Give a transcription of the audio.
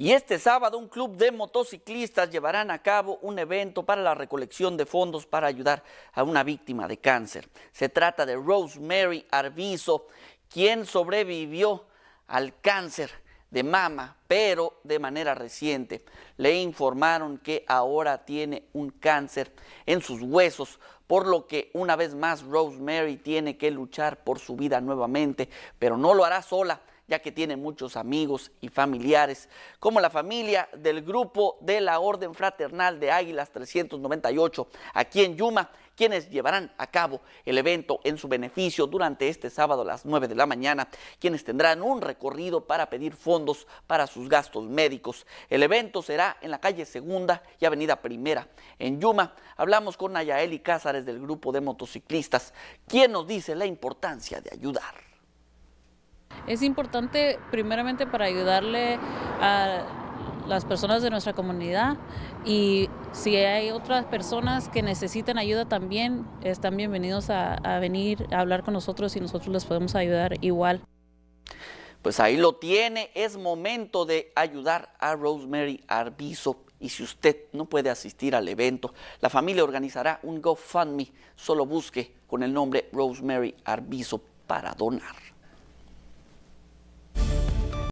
Y este sábado un club de motociclistas llevarán a cabo un evento para la recolección de fondos para ayudar a una víctima de cáncer. Se trata de Rosemary Arviso, quien sobrevivió al cáncer de mama, pero de manera reciente. Le informaron que ahora tiene un cáncer en sus huesos, por lo que una vez más Rosemary tiene que luchar por su vida nuevamente, pero no lo hará sola ya que tiene muchos amigos y familiares, como la familia del grupo de la Orden Fraternal de Águilas 398 aquí en Yuma, quienes llevarán a cabo el evento en su beneficio durante este sábado a las 9 de la mañana, quienes tendrán un recorrido para pedir fondos para sus gastos médicos. El evento será en la calle Segunda y Avenida Primera. En Yuma hablamos con Nayaeli Cázares del grupo de motociclistas, quien nos dice la importancia de ayudar es importante primeramente para ayudarle a las personas de nuestra comunidad y si hay otras personas que necesitan ayuda también, están bienvenidos a, venir a hablar con nosotros y nosotros les podemos ayudar igual. Pues ahí lo tiene, es momento de ayudar a Rosemary Arbizo. Y si usted no puede asistir al evento, la familia organizará un GoFundMe. Solo busque con el nombre Rosemary Arbizo para donar.